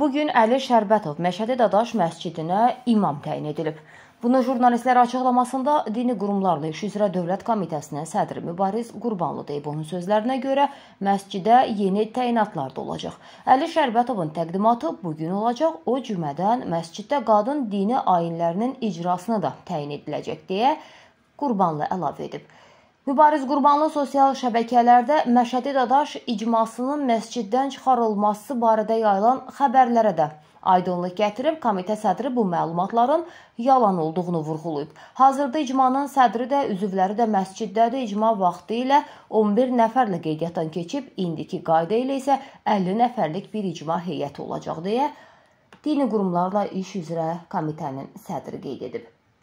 Bu gün Əli Şərbətov Məşədi Dadaş məscidinə imam təyin edilib. Bunu jurnalistlər açıqlamasında Dini Qurumlarla İş üzrə Dövlət Komitəsinin sədri Mübariz Qurbanlı deyib. Onun sözlərinə görə məscidə yeni təyinatlar da olacaq. Əli Şərbətovun təqdimatı bu gün olacaq. O cümədən məsciddə qadın dini ayinlərinin icrasını da təyin ediləcək deyə Qurbanlı əlavə edib. Mübariz Qurbanlı sosial şəbəkələrdə Məşədi Dadaş icmasının məsciddən çıxarılması barədə yayılan xəbərlərə də aydınlıq gətirib, komitə sədri bu məlumatların yalan olduğunu vurğulayıb. Hazırda icmanın sədri də, üzvləri də məsciddədir. İcma vaxtı ilə 11 nəfərlə qeydiyyatdan keçib, indiki qayda ilə isə 50 nəfərlik bir icma heyəti olacaq deyə Dini qurumlarla iş üzrə komitənin sədri qeyd edib.